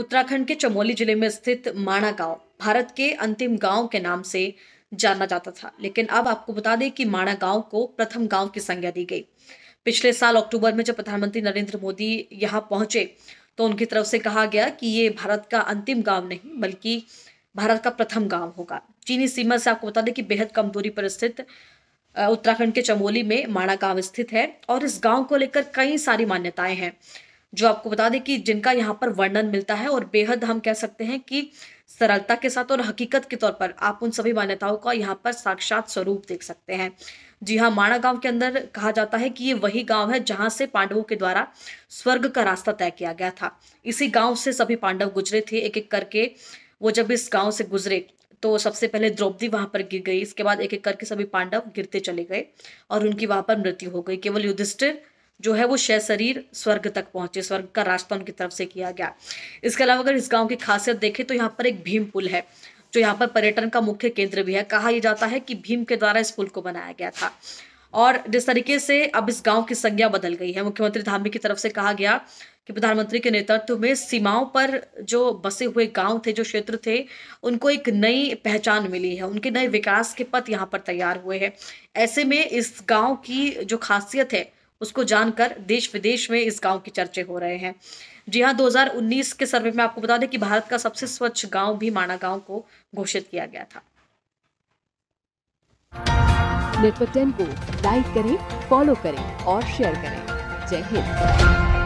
उत्तराखंड के चमोली जिले में स्थित माणा गांव भारत के अंतिम गांव के नाम से जाना जाता था लेकिन अब आपको बता दें कि माणा गांव को प्रथम गांव की संज्ञा दी गई पिछले साल अक्टूबर में जब प्रधानमंत्री नरेंद्र मोदी यहाँ पहुंचे तो उनकी तरफ से कहा गया कि ये भारत का अंतिम गांव नहीं बल्कि भारत का प्रथम गांव होगा चीनी सीमा से आपको बता दें कि बेहद कम दूरी पर स्थित उत्तराखंड के चमोली में माणा गांव स्थित है और इस गांव को लेकर कई सारी मान्यताएं हैं जो आपको बता दें कि जिनका यहाँ पर वर्णन मिलता है और बेहद हम कह सकते हैं कि सरलता के साथ और हकीकत के तौर पर आप उन सभी मान्यताओं का यहाँ पर साक्षात स्वरूप देख सकते हैं जी हाँ माणा गांव के अंदर कहा जाता है कि ये वही गांव है जहां से पांडवों के द्वारा स्वर्ग का रास्ता तय किया गया था इसी गांव से सभी पांडव गुजरे थे एक एक करके वो जब इस गांव से गुजरे तो सबसे पहले द्रौपदी वहां पर गिर गई इसके बाद एक एक करके सभी पांडव गिरते चले गए और उनकी वहां पर मृत्यु हो गई केवल युधिष्ठिर जो है वो शय शरीर स्वर्ग तक पहुंचे स्वर्ग का रास्ता उनकी तरफ से किया गया इसके अलावा अगर इस गांव की खासियत देखें तो यहाँ पर एक भीम पुल है जो यहाँ पर पर्यटन का मुख्य केंद्र भी है कहा यह जाता है कि भीम के द्वारा इस पुल को बनाया गया था और जिस तरीके से अब इस गांव की संज्ञा बदल गई है मुख्यमंत्री धामी की तरफ से कहा गया कि प्रधानमंत्री के नेतृत्व में सीमाओं पर जो बसे हुए गांव थे जो क्षेत्र थे उनको एक नई पहचान मिली है उनके नए विकास के पथ यहाँ पर तैयार हुए हैं ऐसे में इस गांव की जो खासियत है उसको जानकर देश विदेश में इस गांव के चर्चे हो रहे हैं जी हाँ 2019 के सर्वे में आपको बता दें कि भारत का सबसे स्वच्छ गांव भी माना गांव को घोषित किया गया था नेटवर्क टेन को लाइक करें फॉलो करें और शेयर करें जय हिंद